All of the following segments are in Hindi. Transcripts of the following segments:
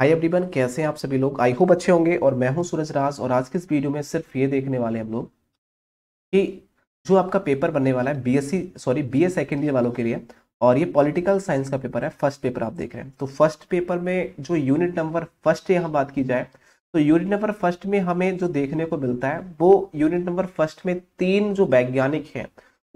हाय एवरीवन कैसे हैं आप सभी लोग आई होप अच्छे होंगे और मैं हूं सूरज राज और आज के इस वीडियो में सिर्फ ये देखने वाले हम लोग कि जो आपका पेपर बनने वाला है BSc sorry BA second year वालों के लिए और ये पॉलिटिकल साइंस का पेपर है फर्स्ट पेपर आप देख रहे हैं तो फर्स्ट पेपर में जो यूनिट नंबर फर्स्ट यहाँ बात की जाए तो यूनिट नंबर फर्स्ट में हमें जो देखने को मिलता है वो यूनिट नंबर फर्स्ट में तीन जो वैज्ञानिक हैं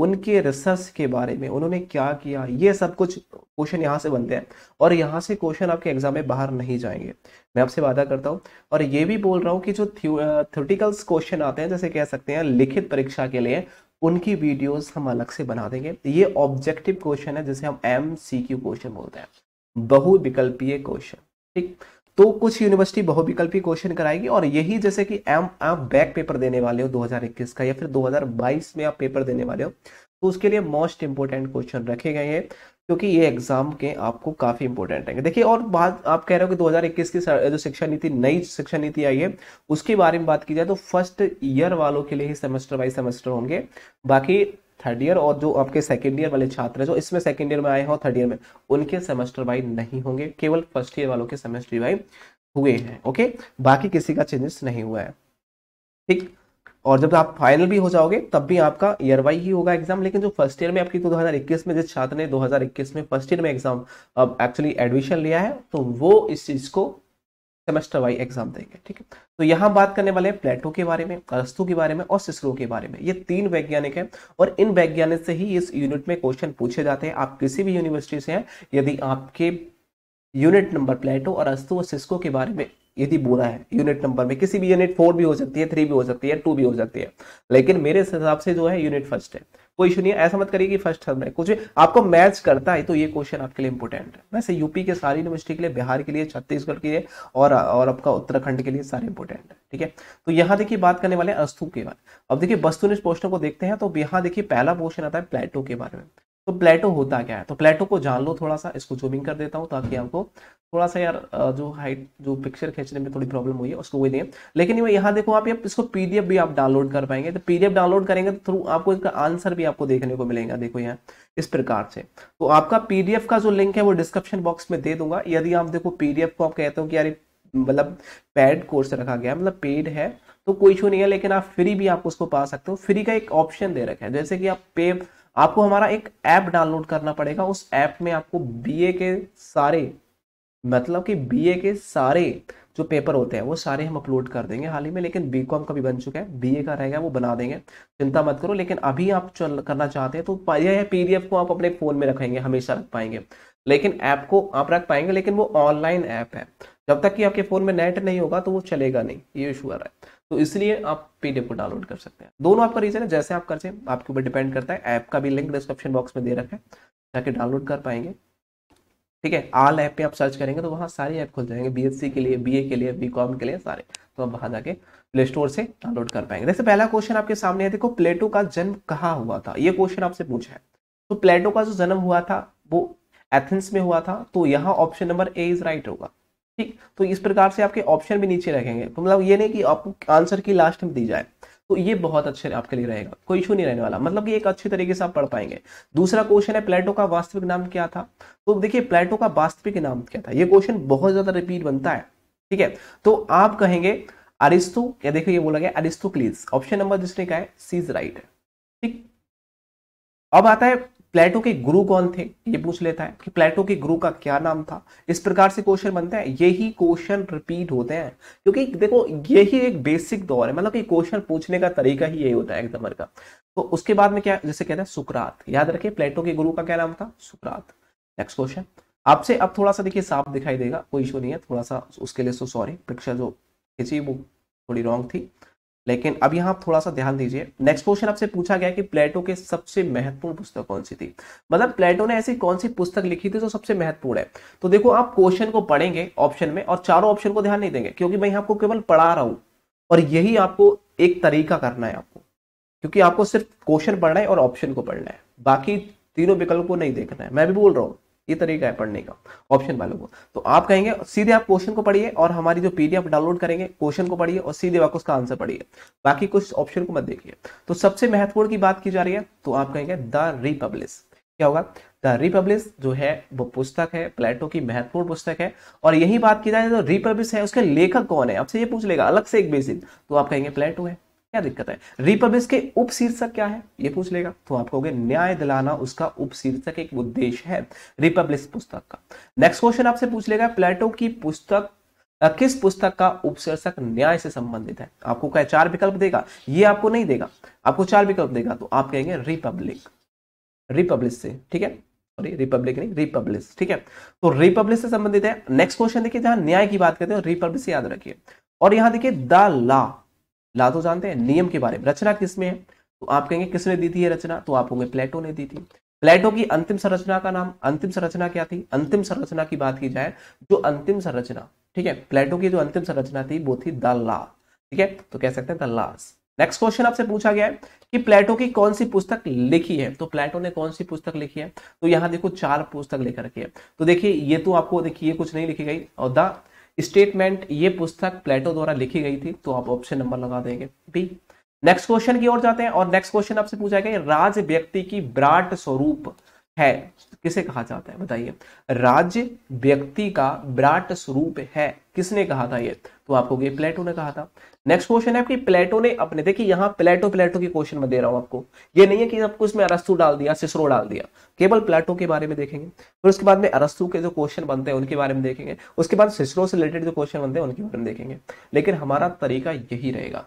उनके रिसर्च के बारे में उन्होंने क्या किया ये सब कुछ क्वेश्चन यहाँ से बनते हैं और यहाँ से क्वेश्चन आपके एग्जाम में बाहर नहीं जाएंगे मैं आपसे वादा करता हूँ और ये भी बोल रहा हूँ कि जो थ्योटिकल्स क्वेश्चन आते हैं जैसे कह सकते हैं लिखित परीक्षा के लिए उनकी वीडियोस हम अलग से बना देंगे ये ऑब्जेक्टिव क्वेश्चन है जिसे हम एम सी क्यू क्वेश्चन बोलते हैं बहुविकल्पीय क्वेश्चन ठीक तो कुछ यूनिवर्सिटी बहुविकल्पी क्वेश्चन कराएगी और यही जैसे कि एम आप बैक पेपर देने वाले हो 2021 का या फिर 2022 में आप पेपर देने वाले हो तो उसके लिए मोस्ट इंपोर्टेंट क्वेश्चन रखे गए हैं क्योंकि ये एग्जाम के आपको काफी इंपॉर्टेंट है देखिए और बात आप कह रहे हो कि 2021 की जो शिक्षा नीति नई शिक्षा नीति आई है उसके बारे में बात की जाए तो फर्स्ट ईयर वालों के लिए ही सेमेस्टर बाई सेमेस्टर होंगे बाकी थर्ड ईयर और जो आपके सेकेंड ईयर वाले छात्र हैं जो इसमें सेकेंड ईयर में आए हैं और थर्ड ईयर में उनके सेमेस्टर वाइज नहीं होंगे केवल फर्स्ट ईयर वालों के सेमेस्टर वाइज हुए हैं ओके बाकी किसी का चेंजेस नहीं हुआ है ठीक और जब आप फाइनल भी हो जाओगे तब भी आपका ईयर वाइज ही होगा एग्जाम लेकिन जो फर्स्ट ईयर में आपकी दो हजार इक्कीस में जिस छात्र ने दो हजार इक्कीस में फर्स्ट ईयर में एग्जाम अब एक्चुअली एडमिशन लिया है तो वो इस चीज को सेमेस्टर वाई एग्जाम देंगे ठीक है तो यहाँ बात करने वाले हैं प्लेटो के बारे में अरस्तु के बारे में और सिसरो के बारे में ये तीन वैज्ञानिक हैं और इन वैज्ञानिक से ही इस यूनिट में क्वेश्चन पूछे जाते हैं आप किसी भी यूनिवर्सिटी से हैं यदि आपके यूनिट नंबर प्लेटो और अस्तु और सिस्को के बारे में यदि बोला है यूनिट नंबर में किसी भी यूनिट फोर भी हो सकती है थ्री भी हो सकती है टू भी हो सकती है लेकिन मेरे हिसाब से जो है यूनिट फर्स्ट है कोई इशू नहीं है ऐसा मत करिए कि फर्स्ट थर्म है कुछ आपको मैच करता है तो ये क्वेश्चन आपके लिए इंपॉर्टेंट है वैसे यूपी के सारी यूनिवर्सिटी के लिए बिहार के लिए छत्तीसगढ़ के लिए और और आपका उत्तराखंड के लिए सारे इंपॉर्टेंट है ठीक है तो यहाँ देखिए बात करने वाले अस्तु के बारे अब देखिए वस्तुनिष्ठ पोस्टों को देखते हैं तो यहाँ देखिए पहला पोस्टन आता है प्लेटो के बारे में तो प्लेटो होता क्या है तो प्लेटो को जान लो थोड़ा सा इसको जूमिंग कर देता हूँ ताकि आपको थोड़ा सा यार जो हाइट जो पिक्चर खींचने में थोड़ी प्रॉब्लम हुई है उसको वही दें लेकिन यहाँ देखो आप इसको पीडीएफ भी आप डाउनलोड कर पाएंगे तो पीडीएफ डाउनलोड करेंगे तो थ्रू आपको इसका आंसर भी आपको देखने को मिलेगा देखो यहाँ इस प्रकार से तो आपका पीडीएफ का जो लिंक है वो डिस्क्रिप्शन बॉक्स में दे दूंगा यदि आप देखो पीडीएफ को आप कहते हो कि यार मतलब पेड कोर्स रखा गया मतलब पेड है तो कोई इशू नहीं है लेकिन आप फ्री भी आप उसको पा सकते हो फ्री का एक ऑप्शन दे रखा है जैसे कि आप पे आपको हमारा एक ऐप डाउनलोड करना पड़ेगा उस ऐप में आपको बीए के सारे मतलब कि बीए के सारे जो पेपर होते हैं वो सारे हम अपलोड कर देंगे हाल ही में लेकिन बी कॉम का भी बन चुका है ए का रहेगा वो बना देंगे चिंता मत करो लेकिन अभी आप चल करना चाहते हैं तो यह पीडीएफ को आप अपने फ़ोन में रखेंगे हमेशा रख पाएंगे लेकिन ऐप को आप रख पाएंगे लेकिन वो ऑनलाइन ऐप है जब तक कि आपके फ़ोन में नेट नहीं होगा तो वो चलेगा नहीं ये इशू आ रहा है तो इसलिए आप पीडीएफ को डाउनलोड कर सकते हैं दोनों आपका रीजन है जैसे आप कर सकें आपके ऊपर डिपेंड करता है ऐप का भी लिंक डिस्क्रिप्शन बॉक्स में दे रखा है जाके डाउनलोड कर पाएंगे ठीक है आल ऐप पे आप सर्च करेंगे तो वहाँ सारे ऐप खुल जाएंगे बीएससी के लिए बीए के लिए बी के लिए सारे तो आप वहाँ जाके प्ले स्टोर से डाउनलोड कर पाएंगे जैसे पहला क्वेश्चन आपके सामने है देखो प्लेटो का जन्म कहाँ हुआ था ये क्वेश्चन आपसे पूछा है तो प्लेटो का जो जन्म हुआ था वो एथेंस में हुआ था तो यहाँ option number A is right होगा ठीक तो इस प्रकार से आपके ऑप्शन भी नीचे रखेंगे तो मतलब ये नहीं कि आपको आंसर की लास्ट में दी जाए तो ये बहुत अच्छे आपके लिए रहेगा कोई इशू नहीं रहने वाला मतलब कि एक अच्छे तरीके से आप पढ़ पाएंगे दूसरा क्वेश्चन है प्लेटो का वास्तविक नाम क्या था तो देखिए प्लेटो का वास्तविक नाम क्या था ये क्वेश्चन बहुत ज्यादा रिपीट बनता है ठीक है तो आप कहेंगे अरिस्टो या देखो ये बोला गया अरिस्टोक्लीज ऑप्शन नंबर जिसने कहा है सीज राइट है ठीक अब आता है प्लेटो के गुरु कौन थे ये पूछ लेता है कि प्लेटो के गुरु का क्या नाम था इस प्रकार से क्वेश्चन बनते हैं यही क्वेश्चन रिपीट होते हैं क्योंकि देखो यही एक बेसिक दौर है मतलब कि क्वेश्चन पूछने का तरीका ही यही होता है एग्जामर का तो उसके बाद में क्या जैसे कहते हैं सुकरात याद रखिए प्लेटो के गुरु का क्या नाम था सुकरात नेक्स्ट क्वेश्चन आपसे अब थोड़ा सा देखिए साफ दिखाई देगा कोई इशू नहीं है थोड़ा सा उसके लिए सो सॉरी पिक्चर जो खींची वो थोड़ी रॉन्ग थी लेकिन अब यहाँ आप थोड़ा सा ध्यान दीजिए नेक्स्ट क्वेश्चन आपसे पूछा गया कि प्लेटो के सबसे महत्वपूर्ण पुस्तक कौन सी थी मतलब प्लेटो ने ऐसी कौन सी पुस्तक लिखी थी जो सबसे महत्वपूर्ण है तो देखो आप क्वेश्चन को पढ़ेंगे ऑप्शन में और चारों ऑप्शन को ध्यान नहीं देंगे क्योंकि मैं आपको केवल पढ़ा रहा हूँ और यही आपको एक तरीका करना है आपको क्योंकि आपको सिर्फ क्वेश्चन पढ़ना है और ऑप्शन को पढ़ना है बाकी तीनों विकल्प को नहीं देखना है मैं भी बोल रहा हूँ ये तरीका है पढ़ने का ऑप्शन वालों को तो आप कहेंगे सीधे आप क्वेश्चन को पढ़िए और हमारी जो पीडीएफ डाउनलोड करेंगे क्वेश्चन को पढ़िए और सीधे आपको उसका आंसर पढ़िए बाकी कुछ ऑप्शन को मत देखिए तो सबसे महत्वपूर्ण की बात की जा रही है तो आप कहेंगे द रिपब्लिश क्या होगा द रिपब्लिश जो है वो पुस्तक है प्लेटो की महत्वपूर्ण पुस्तक है और यही बात की जाए तो रिपब्लिश है उसके लेखक कौन है आपसे ये पूछ लेगा अलग से एक बेसिक तो आप कहेंगे प्लेटो है क्या दिक्कत है रिपब्लिश के उप शीर्षक क्या है ये पूछ लेगा तो आप कहोगे न्याय दिलाना उसका उप शीर्षक एक उद्देश्य है रिपब्लिश पुस्तक का नेक्स्ट क्वेश्चन आपसे पूछ लेगा प्लेटो की पुस्तक किस पुस्तक का उपशीर्षक न्याय से संबंधित है आपको क्या चार विकल्प देगा ये आपको नहीं देगा आपको चार विकल्प देगा तो आप कहेंगे रिपब्लिक रिपब्लिश से ठीक है रिपब्लिक नहीं रिपब्लिश ठीक है तो रिपब्लिश से संबंधित है नेक्स्ट क्वेश्चन देखिए जहां न्याय की बात करते हैं रिपब्लिश याद रखिए और यहां देखिए द लॉ लादो तो जानते हैं नियम के बारे में रचना किसमें है तो आप कहेंगे किसने दी थी ये रचना तो आप होंगे प्लेटो ने दी थी प्लेटो की अंतिम संरचना का नाम अंतिम संरचना क्या थी अंतिम संरचना की बात की जाए जो अंतिम संरचना ठीक है प्लेटो की जो अंतिम संरचना थी वो थी द ला ठीक है तो कह सकते हैं द लास नेक्स्ट क्वेश्चन आपसे पूछा गया है कि प्लेटो की कौन सी पुस्तक लिखी है तो प्लेटो ने कौन सी पुस्तक लिखी है तो यहाँ देखो चार पुस्तक लेकर के तो देखिए ये तो आपको देखिए कुछ नहीं लिखी गई और द स्टेटमेंट ये पुस्तक प्लेटो द्वारा लिखी गई थी तो आप ऑप्शन नंबर लगा देंगे बी नेक्स्ट क्वेश्चन की ओर जाते हैं और नेक्स्ट क्वेश्चन आपसे पूछा गया राज व्यक्ति की ब्राट स्वरूप है किसे कहा जाता है बताइए राज्य व्यक्ति का विराट स्वरूप है किसने कहा था ये तो आपको ये प्लेटो ने कहा था नेक्स्ट क्वेश्चन है कि प्लेटो ने अपने देखिए यहाँ प्लेटो प्लेटो के क्वेश्चन में दे रहा हूं आपको ये नहीं है कि आपको इसमें अरस्तु डाल दिया सिसरो डाल दिया केवल प्लेटो के बारे में देखेंगे फिर उसके बाद में अरस्तु के जो क्वेश्चन बनते हैं उनके बारे में देखेंगे उसके बाद सिसरो से रिलेटेड जो क्वेश्चन बनते हैं उनके बारे में देखेंगे लेकिन हमारा तरीका यही रहेगा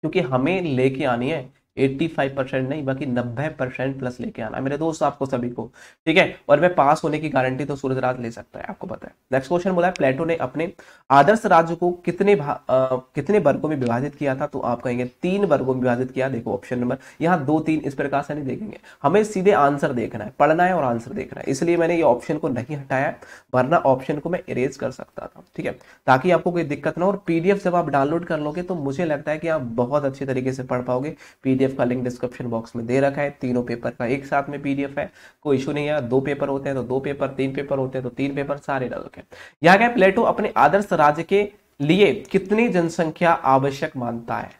क्योंकि हमें लेके आनी है 85 परसेंट नहीं बाकी 90 परसेंट प्लस लेके आना मेरे दोस्त आपको सभी को ठीक है और मैं पास होने की गारंटी तो सूरज राज ले सकता है आपको पता है नेक्स्ट क्वेश्चन बोला है प्लेटो ने अपने आदर्श राज्य को कितने आ, कितने वर्गों में विभाजित किया था तो आप कहेंगे तीन वर्गों में विभाजित किया देखो ऑप्शन नंबर यहाँ दो तीन इस प्रकार से नहीं देखेंगे हमें सीधे आंसर देखना है पढ़ना है और आंसर देखना है इसलिए मैंने ये ऑप्शन को नहीं हटाया वरना ऑप्शन को मैं इरेज कर सकता था ठीक है ताकि आपको कोई दिक्कत ना हो और पीडीएफ जब आप डाउनलोड कर लोगे तो मुझे लगता है कि आप बहुत अच्छे तरीके से पढ़ पाओगे पीडीएफ पीडीएफ का लिंक डिस्क्रिप्शन बॉक्स में दे रखा है तीनों पेपर का एक साथ में पीडीएफ है कोई इशू नहीं है दो पेपर होते हैं तो दो पेपर तीन पेपर होते हैं तो तीन पेपर सारे डाल रखे यहाँ क्या प्लेटो अपने आदर्श राज्य के लिए कितनी जनसंख्या आवश्यक मानता है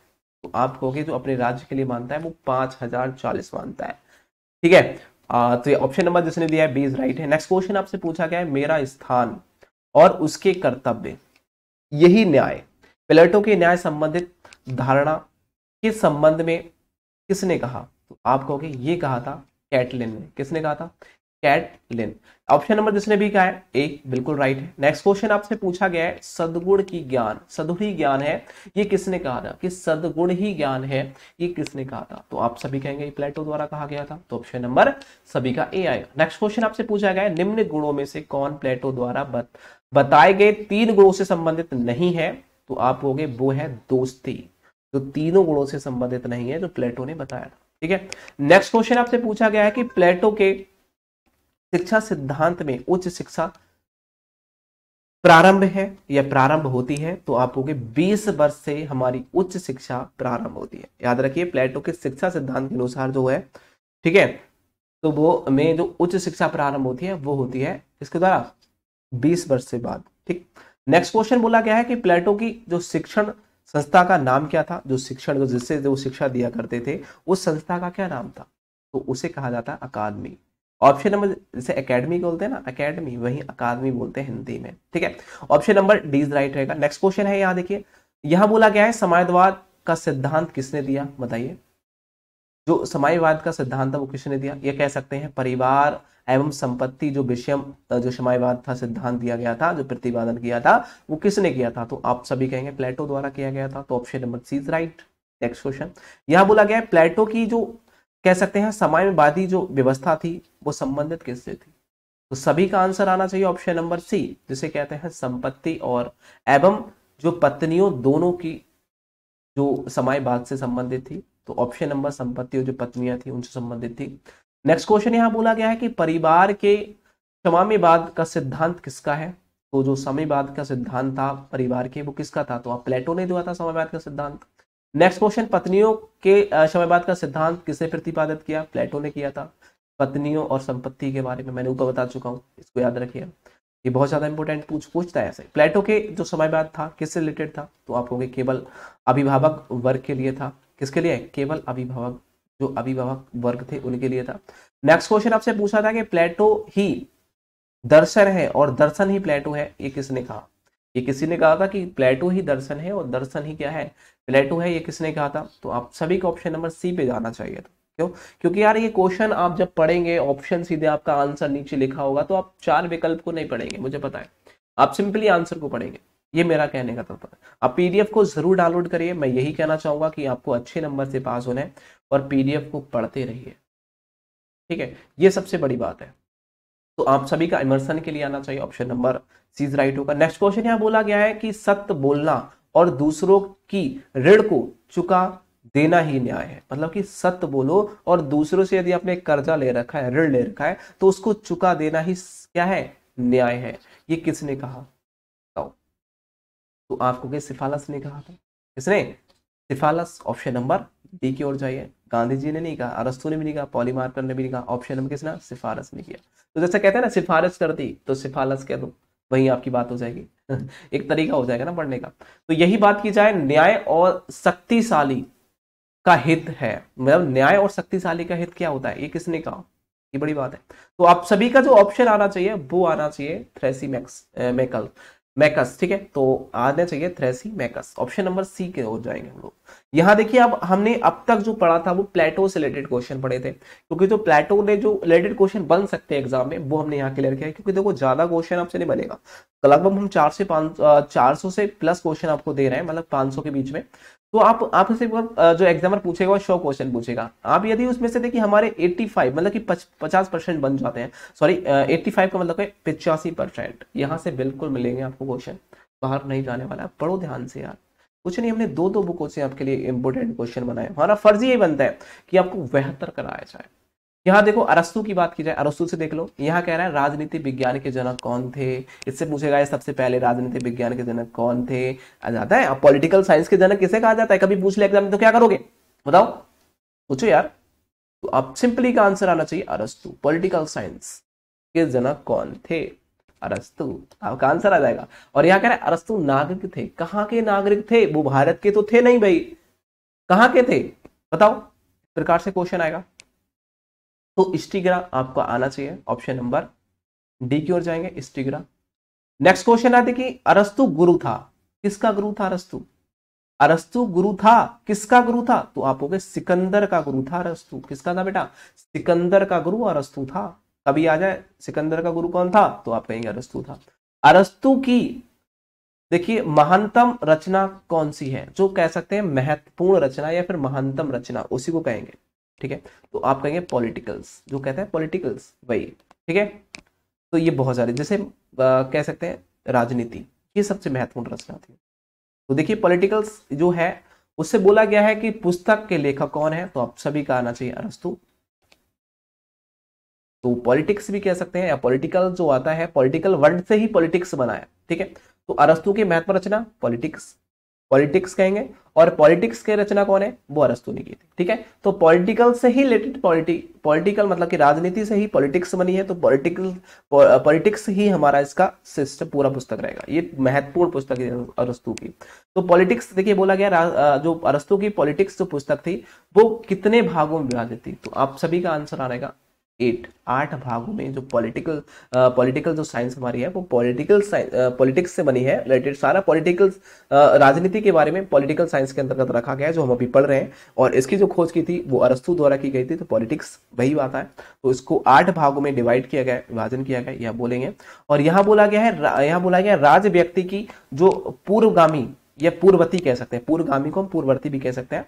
तो आप कहोगे जो अपने राज्य के लिए मानता है वो पांच मानता है ठीक है तो ये ऑप्शन नंबर जिसने दिया है बीज राइट है नेक्स्ट क्वेश्चन आपसे पूछा गया है मेरा स्थान और उसके कर्तव्य यही न्याय प्लेटो के न्याय संबंधित धारणा के संबंध में किसने कहा तो आप कहोगे ये कहा था कैटलिन ने किसने कहा था कैटलिन ऑप्शन नंबर जिसने भी कहा है ए बिल्कुल राइट है नेक्स्ट क्वेश्चन आपसे पूछा गया है सदगुण की ज्ञान सदगुण ज्ञान है ये किसने कहा था कि सदगुण ही ज्ञान है ये किसने कहा था तो आप सभी कहेंगे प्लेटो द्वारा कहा गया था तो ऑप्शन नंबर सभी का ए आएगा नेक्स्ट क्वेश्चन आपसे पूछा गया है निम्न गुणों में से कौन प्लेटो द्वारा बत, बताए गए तीन गुणों से संबंधित नहीं है तो आप हो वो है दोस्ती जो तीनों गुणों से संबंधित नहीं है जो प्लेटो ने बताया था ठीक है नेक्स्ट क्वेश्चन आपसे पूछा गया है कि प्लेटो के शिक्षा सिद्धांत में उच्च शिक्षा प्रारंभ है या प्रारंभ होती है तो आप होगी 20 वर्ष से हमारी उच्च शिक्षा प्रारंभ होती है याद रखिए प्लेटो के शिक्षा सिद्धांत के अनुसार जो है ठीक है तो वो में जो उच्च शिक्षा प्रारंभ होती है वो होती है इसके द्वारा 20 वर्ष से बाद ठीक नेक्स्ट क्वेश्चन बोला गया है कि प्लेटो की जो शिक्षण संस्था का नाम क्या था जो शिक्षण जिससे वो शिक्षा दिया करते थे उस संस्था का क्या नाम था तो उसे कहा जाता है अकादमी ऑप्शन नंबर जैसे एकेडमी बोलते हैं ना एकेडमी वही अकादमी बोलते हैं हिंदी में ठीक है ऑप्शन नंबर डी राइट रहेगा नेक्स्ट क्वेश्चन है यहाँ देखिए यहाँ बोला गया है समाजवाद का सिद्धांत किसने दिया बताइए जो समाजवाद का सिद्धांत था वो किसने दिया ये कह सकते हैं परिवार एवं संपत्ति जो विषयम जो समायवाद था सिद्धांत दिया गया था जो प्रतिपादन किया था वो किसने किया था तो आप सभी कहेंगे प्लेटो द्वारा किया गया था तो option number C is right next question यहाँ बोला गया है प्लेटो की जो कह सकते हैं समायवादी जो व्यवस्था थी वो संबंधित किससे थी तो सभी का आंसर आना चाहिए ऑप्शन नंबर सी जिसे कहते हैं संपत्ति और एवं जो पत्नियों दोनों की जो समायवाद से संबंधित थी तो ऑप्शन नंबर संपत्ति और जो पत्नियां थी उनसे संबंधित थी नेक्स्ट क्वेश्चन यहाँ बोला गया है कि परिवार के समाम का सिद्धांत किसका है तो जो समयवाद का सिद्धांत था परिवार के वो किसका था तो आप प्लेटो ने दिया था समयवाद का सिद्धांत नेक्स्ट क्वेश्चन पत्नियों के समयवाद का सिद्धांत किसने प्रतिपादित किया प्लेटो ने किया था पत्नियों और संपत्ति के बारे में मैंने ऊपर बता चुका हूँ इसको याद रखिए ये बहुत ज्यादा इंपॉर्टेंट पूछ पूछता है ऐसे प्लेटो के जो समयवाद था किससे रिलेटेड था तो आप हो केवल अभिभावक वर्ग के लिए था किसके लिए केवल अभिभावक जो अभिभावक वर्ग थे उनके लिए था नेक्स्ट क्वेश्चन आपसे पूछा था कि प्लेटो ही दर्शन है और दर्शन ही प्लेटो है ये किसने कहा ये किसी ने कहा था कि प्लेटो ही दर्शन है और दर्शन ही क्या है प्लेटो है ये किसने कहा था तो आप सभी को ऑप्शन नंबर सी पे जाना चाहिए था क्यों क्योंकि यार ये क्वेश्चन आप जब पढ़ेंगे ऑप्शन सीधे आपका आंसर नीचे लिखा होगा तो आप चार विकल्प को नहीं पढ़ेंगे मुझे पता है आप सिंपली आंसर को पढ़ेंगे ये मेरा कहने का पर आप पीडीएफ को जरूर डाउनलोड करिए मैं यही कहना चाहूंगा कि आपको अच्छे नंबर से पास होना है और पीडीएफ को पढ़ते रहिए ठीक है ये सबसे बड़ी बात है तो आप सभी का इमर्सन के लिए आना चाहिए ऑप्शन नंबर सीज राइट होगा नेक्स्ट क्वेश्चन यहाँ बोला गया है कि सत्य बोलना और दूसरों की ऋण को चुका देना ही न्याय है मतलब कि सत्य बोलो और दूसरों से यदि आपने कर्जा ले रखा है ऋण ले रखा है तो उसको चुका देना ही क्या है न्याय है ये किसने कहा तो आपको किस सिफालस ने कहा था किसने सिफालस ऑप्शन नंबर डी की ओर जाइए गांधी जी ने नहीं कहा अरस्तु ने भी नहीं कहा पॉलीमार्कर ने भी नहीं कहा ऑप्शन नंबर किसना सिफारस ने किया तो जैसे कहते हैं ना सिफारस कर दी तो सिफालस कह दो वही आपकी बात हो जाएगी एक तरीका हो जाएगा ना पढ़ने का तो यही बात की जाए न्याय और शक्तिशाली का हित है मतलब न्याय और शक्तिशाली का हित क्या होता है ये किसने कहा ये बड़ी बात है तो आप सभी का जो ऑप्शन आना चाहिए वो आना चाहिए थ्रेसी मैक्स मेकल मैकस ठीक है तो आना चाहिए थ्रेसी मैकस ऑप्शन नंबर सी के हो जाएंगे हम लोग यहाँ देखिए अब हमने अब तक जो पढ़ा था वो प्लेटो से रिलेटेड क्वेश्चन पढ़े थे क्योंकि जो प्लेटो ने जो रिलेटेड क्वेश्चन बन सकते हैं एग्जाम में वो हमने यहाँ क्लियर किया है क्योंकि देखो ज्यादा क्वेश्चन आपसे नहीं बनेगा लगभग हम चार से पांच चार सौ से प्लस क्वेश्चन आपको दे रहे हैं मतलब पांच सौ के बीच में तो आप आपसे जो एग्जामर पूछेगा शो क्वेश्चन पूछेगा आप यदि उसमें से देखिए हमारे 85 मतलब कि पचास परसेंट बन जाते हैं सॉरी 85 का मतलब है पिचासी परसेंट यहाँ से बिल्कुल मिलेंगे आपको क्वेश्चन बाहर नहीं जाने वाला पढ़ो ध्यान से यार कुछ नहीं हमने दो दो बुकों से आपके लिए इंपोर्टेंट क्वेश्चन बनाए हमारा फर्ज ये बनता है कि आपको बेहतर कराया जाए यहाँ देखो अरस्तु की बात की जाए अरस्तु से देख लो यहाँ कह रहा है राजनीति विज्ञान के जनक कौन थे इससे पूछेगा सबसे पहले राजनीति विज्ञान के जनक कौन थे आ जाता है पॉलिटिकल साइंस के जनक किसे कहा जाता है कभी पूछ ले एग्जाम में तो क्या करोगे बताओ पूछो यार तो आप सिंपली का आंसर आना चाहिए अरस्तु पॉलिटिकल साइंस के जनक कौन थे अरस्तु आपका आंसर आ जाएगा और यहाँ कह रहा है अरस्तु नागरिक थे कहाँ के नागरिक थे वो भारत के तो थे नहीं भाई कहाँ के थे बताओ प्रकार से क्वेश्चन आएगा तो स्टिग्रा आपका आना चाहिए ऑप्शन नंबर डी की ओर जाएंगे स्टिग्रा नेक्स्ट क्वेश्चन है देखिए अरस्तु गुरु था किसका गुरु था अरस्तु अरस्तु गुरु था किसका गुरु था तो आप हो गए सिकंदर का गुरु था अरस्तु किसका था बेटा सिकंदर का गुरु अरस्तु था कभी आ जाए सिकंदर का गुरु कौन था तो आप कहेंगे अरस्तु था अरस्तु की देखिए महानतम रचना कौन सी है जो कह सकते हैं महत्वपूर्ण रचना या फिर महानतम रचना उसी को कहेंगे ठीक है तो आप कहेंगे पॉलिटिकल्स जो कहते हैं पॉलिटिकल्स वही ठीक है तो ये बहुत सारे जैसे आ, कह सकते हैं राजनीति ये सबसे महत्वपूर्ण रचना थी तो देखिए पॉलिटिकल्स जो है उससे बोला गया है कि पुस्तक के लेखक कौन है तो आप सभी का आना चाहिए अरस्तु तो पॉलिटिक्स भी कह सकते हैं या पॉलिटिकल जो आता है पॉलिटिकल वर्ड से ही पॉलिटिक्स बनाया ठीक है तो अरस्तु की महत्व रचना पॉलिटिक्स पॉलिटिक्स कहेंगे और पॉलिटिक्स के रचना कौन है वो अरस्तु ने की थी ठीक है तो पॉलिटिकल से ही रिलेटेड पॉलिटी पॉलिटिकल मतलब कि राजनीति से ही पॉलिटिक्स बनी है तो पॉलिटिकल पॉलिटिक्स ही हमारा इसका सिस्टम पूरा पुस्तक रहेगा ये महत्वपूर्ण पुस्तक है अरस्तु की तो पॉलिटिक्स देखिए बोला गया जो अरस्तु की पॉलिटिक्स जो पुस्तक थी वो कितने भागों में विभाजित थी तो आप सभी का आंसर आ रहेगा एट आठ भागों में जो पॉलिटिकल पॉलिटिकल जो साइंस हमारी है वो पॉलिटिकल पॉलिटिक्स से बनी है रिलेटेड सारा पॉलिटिकल राजनीति के बारे में पॉलिटिकल साइंस के अंतर्गत रखा गया है जो हम अभी पढ़ रहे हैं और इसकी जो खोज की थी वो अरस्तु द्वारा की गई थी तो पॉलिटिक्स वही बात है तो इसको आठ भागों में डिवाइड किया गया विभाजन किया गया यह बोलेंगे और यहाँ बोला गया है यहाँ बोला गया राज व्यक्ति की जो पूर्वगामी या पूर्ववर्ती कह सकते हैं पूर्वगामी को हम पूर्ववर्ती भी कह सकते हैं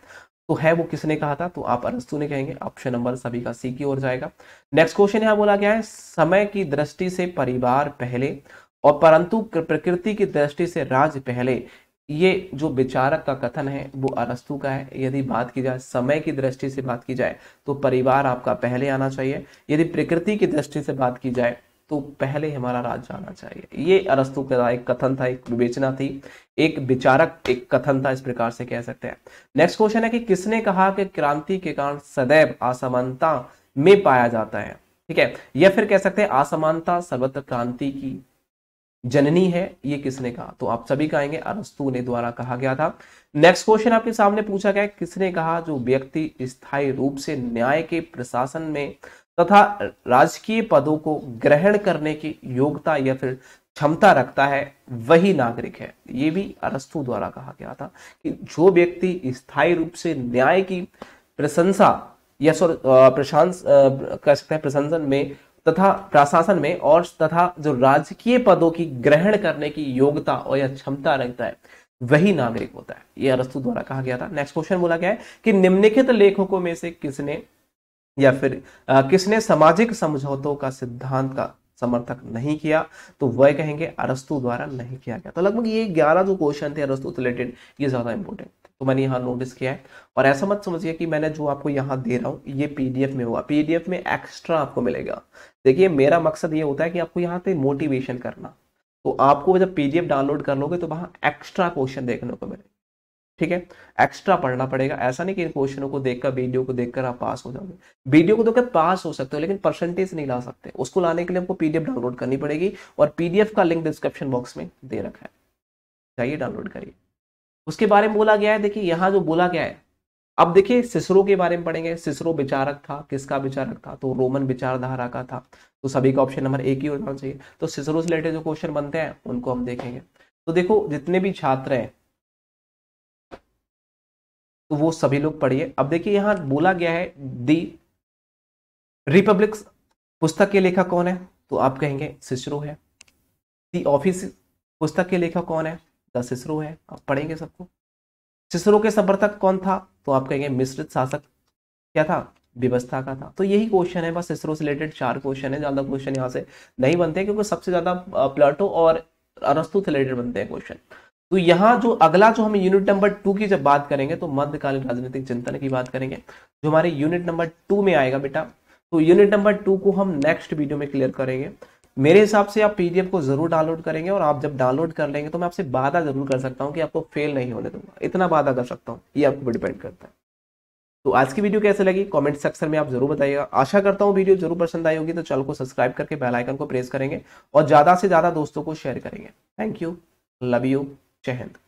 तो है वो किसने कहा था तो आप अरस्तु ने कहेंगे ऑप्शन नंबर सभी का सी की ओर जाएगा नेक्स्ट क्वेश्चन यहाँ बोला गया है समय की दृष्टि से परिवार पहले और परंतु प्रकृति की दृष्टि से राज पहले ये जो विचारक का कथन है वो अरस्तु का है यदि बात की जाए समय की दृष्टि से बात की जाए तो परिवार आपका पहले आना चाहिए यदि प्रकृति की दृष्टि से बात की जाए तो पहले हमारा राज्य आना चाहिए ये अरस्तु का एक कथन था एक विवेचना थी एक विचारक एक कथन था इस प्रकार से कह सकते हैं नेक्स्ट क्वेश्चन है कि किसने कहा कि क्रांति के कारण सदैव असमानता में पाया जाता है ठीक है या फिर कह सकते हैं असमानता सर्वत्र क्रांति की जननी है ये किसने कहा तो आप सभी कहेंगे अरस्तु ने द्वारा कहा गया था नेक्स्ट क्वेश्चन आपके सामने पूछा गया किसने कहा जो व्यक्ति स्थायी रूप से न्याय के प्रशासन में तथा राजकीय पदों को ग्रहण करने की योग्यता या फिर क्षमता रखता है वही नागरिक है ये भी अरस्तु द्वारा कहा गया था कि जो व्यक्ति स्थायी रूप से न्याय की प्रशंसा या सो प्रशांस कह सकते हैं प्रशंसन में तथा प्रशासन में और तथा जो राजकीय पदों की ग्रहण करने की योग्यता और या क्षमता रखता है वही नागरिक होता है यह अरस्तु द्वारा कहा गया था नेक्स्ट क्वेश्चन बोला गया है कि निम्नलिखित लेखकों में से किसने या फिर आ, किसने सामाजिक समझौतों का सिद्धांत का समर्थक नहीं किया तो वह कहेंगे अरस्तु द्वारा नहीं किया गया तो लगभग ये ग्यारह जो क्वेश्चन थे अरस्तु रिलेटेड ये ज़्यादा इंपॉर्टेंट तो मैंने यहाँ नोटिस किया है और ऐसा मत समझिए कि मैंने जो आपको यहाँ दे रहा हूँ ये पीडीएफ में हुआ पीडीएफ में एक्स्ट्रा आपको मिलेगा देखिए मेरा मकसद ये होता है कि आपको यहाँ पे मोटिवेशन करना तो आपको जब पीडीएफ डाउनलोड कर लोगे तो वहाँ एक्स्ट्रा क्वेश्चन देखने को मिलेगा ठीक है एक्स्ट्रा पढ़ना पड़ेगा ऐसा नहीं कि इन क्वेश्चनों को देखकर वीडियो को देखकर आप पास हो जाओगे वीडियो को देखकर तो पास हो सकते हो लेकिन परसेंटेज नहीं ला सकते उसको लाने के लिए हमको पीडीएफ डाउनलोड करनी पड़ेगी और पीडीएफ का लिंक डिस्क्रिप्शन बॉक्स में दे रखा है जाइए डाउनलोड करिए उसके बारे में बोला गया है देखिए यहाँ जो बोला गया है अब देखिए सिसरो के बारे में पढ़ेंगे सिसरो विचारक था किसका विचारक था तो रोमन विचारधारा का था तो सभी का ऑप्शन नंबर एक ही होना चाहिए तो सिसरो से रिलेटेड जो क्वेश्चन बनते हैं उनको हम देखेंगे तो देखो जितने भी छात्र हैं तो वो सभी लोग पढ़िए अब देखिए यहाँ बोला गया है दी रिपब्लिक पुस्तक के लेखक कौन है तो आप कहेंगे सिसरो है दी ऑफिस पुस्तक के लेखक कौन है द सिसरो है आप पढ़ेंगे सबको सिसरो के समर्थक कौन था तो आप कहेंगे मिश्रित शासक क्या था व्यवस्था का था तो यही क्वेश्चन है बस इसरो से रिलेटेड चार क्वेश्चन है ज्यादा क्वेश्चन यहाँ से नहीं बनते क्योंकि सबसे ज्यादा प्लाटो और अरस्तु से रिलेटेड बनते हैं क्वेश्चन तो यहाँ जो अगला जो हम यूनिट नंबर टू की जब बात करेंगे तो मध्यकालीन राजनीतिक चिंतन की बात करेंगे जो हमारे यूनिट नंबर टू में आएगा बेटा तो यूनिट नंबर टू को हम नेक्स्ट वीडियो में क्लियर करेंगे मेरे हिसाब से आप पीडीएफ को जरूर डाउनलोड करेंगे और आप जब डाउनलोड कर लेंगे तो मैं आपसे वादा जरूर कर सकता हूँ कि आपको फेल नहीं होने दूंगा इतना वादा कर सकता हूँ ये आपको डिपेंड करता है तो आज की वीडियो कैसे लगी कमेंट सेक्शन में आप जरूर बताइएगा आशा करता हूँ वीडियो जरूर पसंद आई होगी तो चैनल को सब्सक्राइब करके बेल आइकन को प्रेस करेंगे और ज्यादा से ज्यादा दोस्तों को शेयर करेंगे thank you love you Cześć.